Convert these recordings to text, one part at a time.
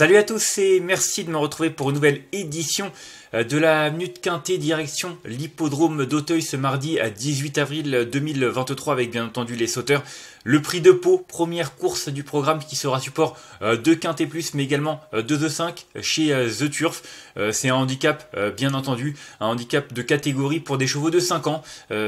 Salut à tous et merci de me retrouver pour une nouvelle édition euh, de la Minute Quintée direction l'hippodrome d'Auteuil ce mardi à 18 avril 2023 avec bien entendu les sauteurs le prix de peau, première course du programme qui sera support euh, de Quintet Plus, mais également euh, de The 5 chez euh, The Turf. C'est un handicap, bien entendu, un handicap de catégorie pour des chevaux de 5 ans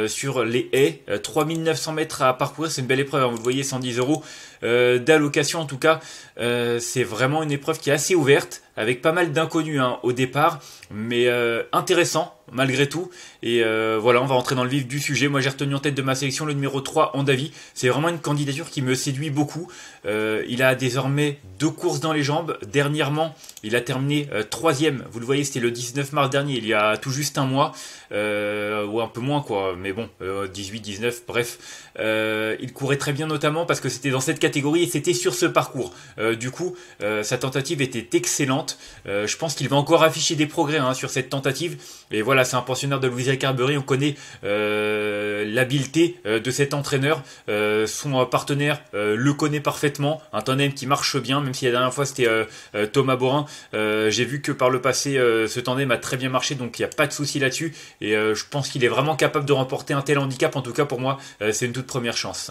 sur les haies. 3900 mètres à parcourir, c'est une belle épreuve, hein, vous le voyez, 110 euros d'allocation en tout cas. C'est vraiment une épreuve qui est assez ouverte avec pas mal d'inconnus hein, au départ, mais euh, intéressant malgré tout. Et euh, voilà, on va rentrer dans le vif du sujet. Moi, j'ai retenu en tête de ma sélection le numéro 3, Andavi. C'est vraiment une candidature qui me séduit beaucoup. Euh, il a désormais deux courses dans les jambes. Dernièrement, il a terminé troisième. Vous le voyez, c'était le 19 mars dernier, il y a tout juste un mois. ou un peu moins, quoi. Mais bon, 18, 19, bref. il courait très bien, notamment parce que c'était dans cette catégorie et c'était sur ce parcours. du coup, sa tentative était excellente. Euh, je pense qu'il va encore afficher des progrès hein, sur cette tentative. Et voilà, c'est un pensionnaire de Louis Carberry. On connaît euh, l'habileté euh, de cet entraîneur. son partenaire le connaît parfaitement. Un tandem qui marche bien, même si la dernière fois c'était Thomas Borin. J'ai vu que par le passé, ce tandem a très bien marché, donc il n'y a pas de souci là-dessus. Et je pense qu'il est vraiment capable de remporter un tel handicap. En tout cas, pour moi, c'est une toute première chance.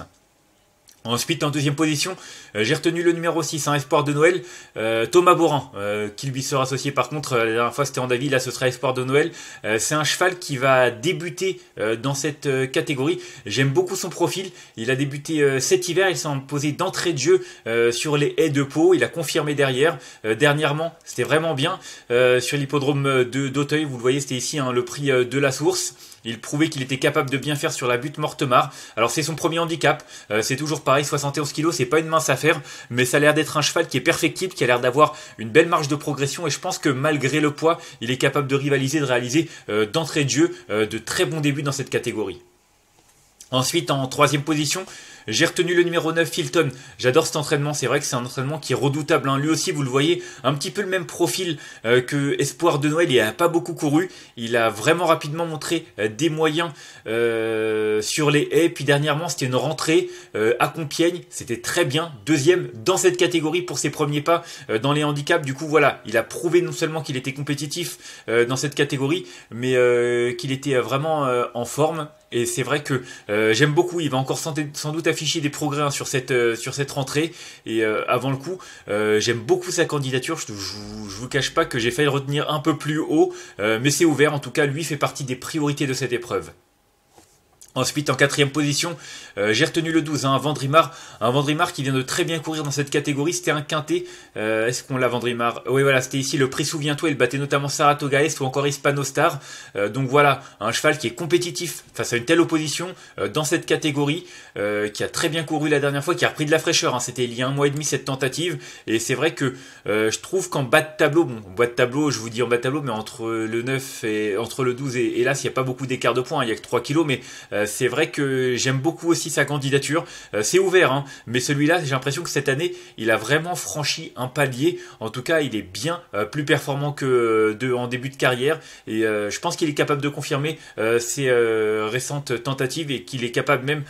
Ensuite, en deuxième position, euh, j'ai retenu le numéro 6, un hein, espoir de Noël, euh, Thomas Boran, euh, qui lui sera associé par contre, la dernière fois c'était en David, là ce sera espoir de Noël. c'est un cheval qui va débuter dans cette catégorie. J'aime beaucoup son profil, il a débuté cet hiver, il s'est imposé d'entrée de jeu sur les haies de peau, il a confirmé derrière. dernièrement, c'était vraiment bien, sur l'hippodrome d'Auteuil, vous le voyez, c'était ici hein, le prix de la source. Il prouvait qu'il était capable de bien faire sur la butte Mortemar. Alors c'est son premier handicap, c'est toujours pas pareil, 71 kg, c'est pas une mince affaire, mais ça a l'air d'être un cheval qui est perfectible, qui a l'air d'avoir une belle marge de progression, et je pense que malgré le poids, il est capable de rivaliser, de réaliser euh, d'entrée de jeu euh, de très bons débuts dans cette catégorie. Ensuite, en troisième position, j'ai retenu le numéro 9, Hilton. J'adore cet entraînement, c'est vrai que c'est un entraînement qui est redoutable. Hein. Lui aussi, vous le voyez, un petit peu le même profil euh, que Espoir de Noël, il n'a pas beaucoup couru. Il a vraiment rapidement montré euh, des moyens euh, sur les haies. Puis dernièrement, c'était une rentrée à Compiègne, c'était très bien. Deuxième dans cette catégorie pour ses premiers pas dans les handicaps. Du coup, voilà, il a prouvé non seulement qu'il était compétitif dans cette catégorie, mais qu'il était vraiment en forme et c'est vrai que euh, j'aime beaucoup. Il va encore sans, doute afficher des progrès hein, sur cette euh, sur cette rentrée. Et euh, avant le coup, j'aime beaucoup sa candidature. Je, ne je vous cache pas que j'ai failli le retenir un peu plus haut, mais c'est ouvert. En tout cas, lui fait partie des priorités de cette épreuve. Ensuite, en quatrième position, euh, j'ai retenu le 12, un hein, Vendrimar. Un Vendrimar qui vient de très bien courir dans cette catégorie. C'était un quintet. Euh, est-ce qu'on l'a, Vendrimar Oui, voilà, c'était ici le prix Souviens-toi. Il battait notamment Saratoga Est ou encore Hispano Star, euh, donc voilà, un cheval qui est compétitif face à une telle opposition dans cette catégorie, qui a très bien couru la dernière fois, qui a repris de la fraîcheur. Hein. C'était il y a un mois et demi cette tentative. Et c'est vrai que je trouve qu'en bas de tableau, bon, bas de tableau, je vous dis en bas de tableau, mais entre le 9 et entre le 12 et, il n'y a pas beaucoup d'écart de points. Hein. Il n'y a que 3 kilos, mais euh, c'est vrai que j'aime beaucoup aussi sa candidature. Euh, c'est ouvert, hein. mais celui-là, j'ai l'impression que cette année, il a vraiment franchi un palier. En tout cas, il est bien euh, plus performant que en début de carrière. Et je pense qu'il est capable de confirmer ses récentes tentatives et qu'il est capable même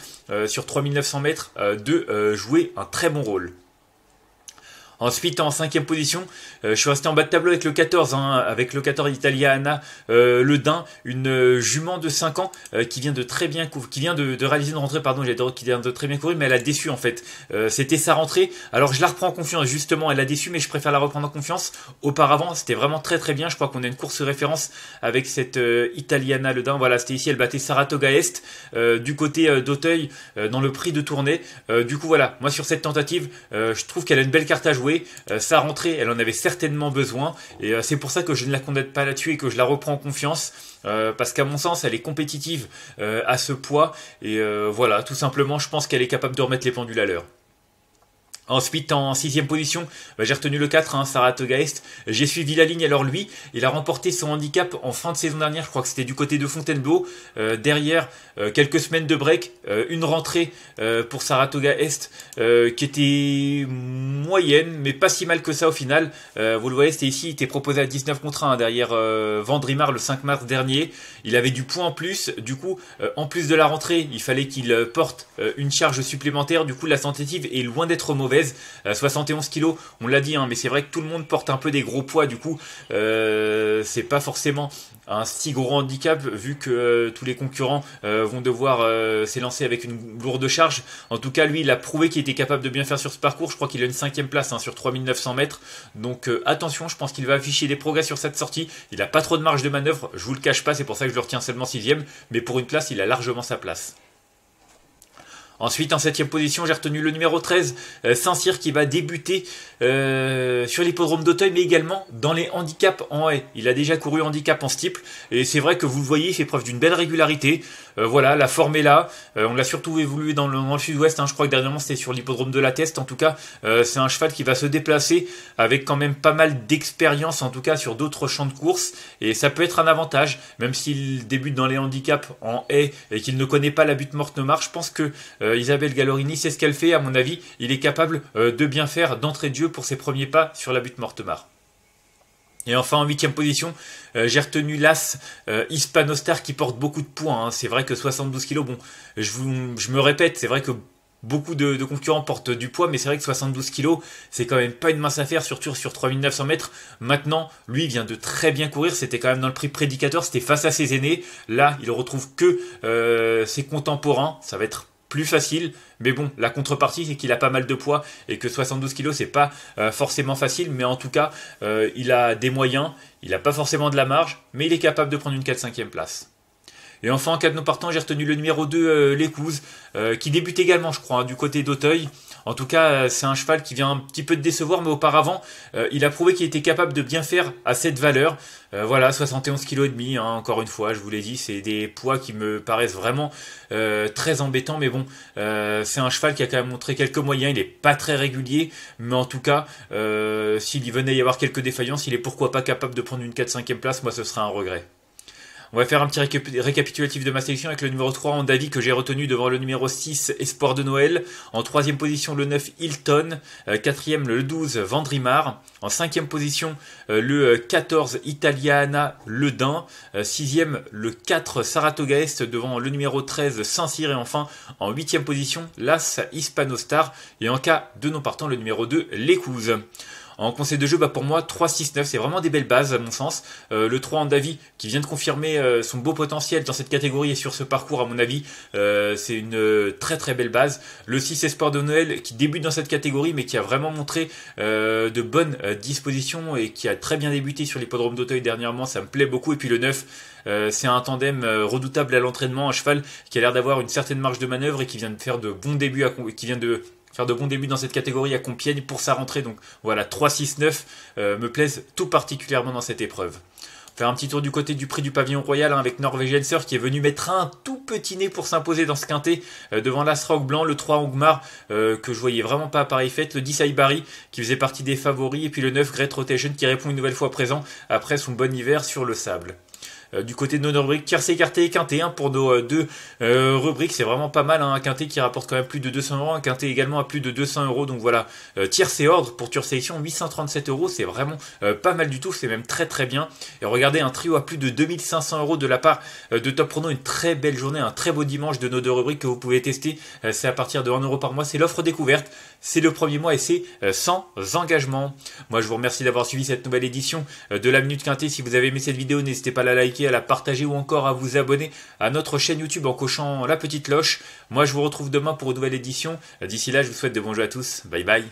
sur 3900 mètres de jouer un très bon rôle. Ensuite, en cinquième position, euh, je suis resté en bas de tableau avec le 14, hein, avec le 14 Italiana euh, Le Dain, une euh, jument de 5 ans qui vient de très bien qui vient de, réaliser une rentrée, pardon, j'ai dit qui vient de très bien courir, mais elle a déçu en fait. c'était sa rentrée. Alors je la reprends en confiance, justement, elle a déçu, mais je préfère la reprendre en confiance. Auparavant, c'était vraiment très très bien. Je crois qu'on a une course référence avec cette Italiana Le Dain. Voilà, c'était ici, elle battait Saratoga Est du côté d'Auteuil dans le prix de tournée. du coup, voilà, moi sur cette tentative, je trouve qu'elle a une belle carte à jouer. Euh, sa rentrée, elle en avait certainement besoin. Et euh, c'est pour ça que je ne la condamne pas là-dessus et que je la reprends en confiance. Euh, parce qu'à mon sens, elle est compétitive à ce poids. Et voilà, tout simplement, je pense qu'elle est capable de remettre les pendules à l'heure. Ensuite, en sixième position, bah, j'ai retenu le 4, hein, Saratoga Est. J'ai suivi la ligne. Alors lui, il a remporté son handicap en fin de saison dernière. Je crois que c'était du côté de Fontainebleau. Euh, derrière, euh, quelques semaines de break, euh, une rentrée pour Saratoga Est qui était moyenne, mais pas si mal que ça au final. vous le voyez, c'était ici, il était proposé à 19 contre 1 derrière Vendrimar le 5 mars dernier. Il avait du point en plus. Du coup, en plus de la rentrée, il fallait qu'il porte une charge supplémentaire. Du coup, la tentative est loin d'être mauvaise. 71 euh, kg, on l'a dit, hein, mais c'est vrai que tout le monde porte un peu des gros poids, du coup, euh, c'est pas forcément un si gros handicap vu que euh, tous les concurrents vont devoir s'élancer avec une lourde charge. En tout cas, lui, il a prouvé qu'il était capable de bien faire sur ce parcours. Je crois qu'il a une cinquième place hein, sur 3900 mètres. Donc attention, je pense qu'il va afficher des progrès sur cette sortie. Il n'a pas trop de marge de manœuvre, je vous le cache pas, c'est pour ça que je le retiens seulement sixième. Mais pour une place, il a largement sa place. Ensuite, en septième position, j'ai retenu le numéro 13, euh, Saint-Cyr, qui va débuter euh, sur l'hippodrome d'Auteuil, mais également dans les handicaps en haie. Il a déjà couru handicap en steeple, et c'est vrai que vous le voyez, il fait preuve d'une belle régularité. Euh, voilà, la forme est là. on l'a surtout évolué dans le, sud-ouest. Hein. Je crois que dernièrement, c'était sur l'hippodrome de la Teste. En tout cas, c'est un cheval qui va se déplacer avec quand même pas mal d'expérience, en tout cas sur d'autres champs de course, et ça peut être un avantage, même s'il débute dans les handicaps en haie et qu'il ne connaît pas la butte morte marche, Je pense que euh, Isabelle Gallorini, c'est ce qu'elle fait, à mon avis, il est capable euh, de bien faire d'entrée Dieu pour ses premiers pas sur la butte Mortemar. Et enfin en huitième position, euh, j'ai retenu l'As Hispanostar qui porte beaucoup de points. Hein. C'est vrai que 72 kg, bon, je, me répète, c'est vrai que beaucoup de, concurrents portent du poids, mais c'est vrai que 72 kg, c'est quand même pas une mince affaire, surtout sur 3900 mètres. Maintenant, lui vient de très bien courir, c'était quand même dans le prix prédicateur, c'était face à ses aînés. Là, il retrouve que ses contemporains, ça va être plus facile. Mais bon, la contrepartie, c'est qu'il a pas mal de poids et que 72 kilos, c'est pas euh, forcément facile. Mais en tout cas, euh, il a des moyens, il n'a pas forcément de la marge, mais il est capable de prendre une 4-5e place. Et enfin, en cas de non partant, j'ai retenu le numéro 2, euh, euh, qui débute également, je crois, hein, du côté d'Auteuil. En tout cas, euh, c'est un cheval qui vient un petit peu de décevoir, mais auparavant, euh, il a prouvé qu'il était capable de bien faire à cette valeur. Euh, voilà, 71 kg et demi, hein, encore une fois, je vous l'ai dit, c'est des poids qui me paraissent vraiment très embêtants, mais bon, c'est un cheval qui a quand même montré quelques moyens, il n'est pas très régulier, mais en tout cas, s'il y venait y avoir quelques défaillances, il est pourquoi pas capable de prendre une 4-5e place, moi ce serait un regret. On va faire un petit récapitulatif de ma sélection avec le numéro 3 en David que j'ai retenu devant le numéro 6 Espoir de Noël. En troisième position le 9 Hilton. Euh, quatrième le 12 Vendrimar. En cinquième position euh, le 14 euh, Italiana Le 6 Sixième le 4 Saratoga Est devant le numéro 13 Saint-Cyr. Et enfin en huitième position l'As Hispanostar. Et en cas de non partant le numéro 2 Lécouse. En conseil de jeu, bah, pour moi, 3, 6, 9, c'est vraiment des belles bases à mon sens. Euh, le 3 en Davy qui vient de confirmer euh, son beau potentiel dans cette catégorie et sur ce parcours, à mon avis, euh, c'est une très très belle base. Le 6 Espoir de Noël, qui débute dans cette catégorie, mais qui a vraiment montré de bonnes dispositions et qui a très bien débuté sur l'hippodrome d'Auteuil dernièrement, ça me plaît beaucoup. Et puis le 9, c'est un tandem redoutable à l'entraînement, à cheval qui a l'air d'avoir une certaine marge de manœuvre et qui vient de faire de bons débuts, à, qui vient de faire de bons débuts dans cette catégorie à Compiègne pour sa rentrée. Donc voilà, 3-6-9 euh, me plaisent tout particulièrement dans cette épreuve. Faire un petit tour du côté du prix du pavillon royal hein, avec Norwegian Sir qui est venu mettre un tout petit nez pour s'imposer dans ce quintet euh, devant l'Asrock Blanc, le 3 Ongmar euh, que je voyais vraiment pas à Paris Fête, le 10 Aibari qui faisait partie des favoris et puis le 9 Great Rotation qui répond une nouvelle fois présent après son bon hiver sur le sable. Euh, du côté de nos rubriques tiercé quarté et quintet hein, pour nos euh, deux euh, rubriques. C'est vraiment pas mal. Hein. un quinté qui rapporte quand même plus de 200 euros. Un quinté également à plus de 200 euros. Donc voilà, tiercé ordre pour Ture Sélection, 837 euros. C'est vraiment pas mal du tout. C'est même très très bien. Et regardez, un trio à plus de 2500 euros de la part de Top Prono. Une très belle journée, un très beau dimanche de nos deux rubriques que vous pouvez tester. C'est à partir de 1 euro par mois. C'est l'offre découverte. C'est le premier mois et c'est sans engagement. Moi, je vous remercie d'avoir suivi cette nouvelle édition de la Minute Quintet. Si vous avez aimé cette vidéo, n'hésitez pas à la liker à la partager ou encore à vous abonner à notre chaîne YouTube en cochant la petite cloche. Moi, je vous retrouve demain pour une nouvelle édition. D'ici là, je vous souhaite de bons jeux à tous. Bye bye.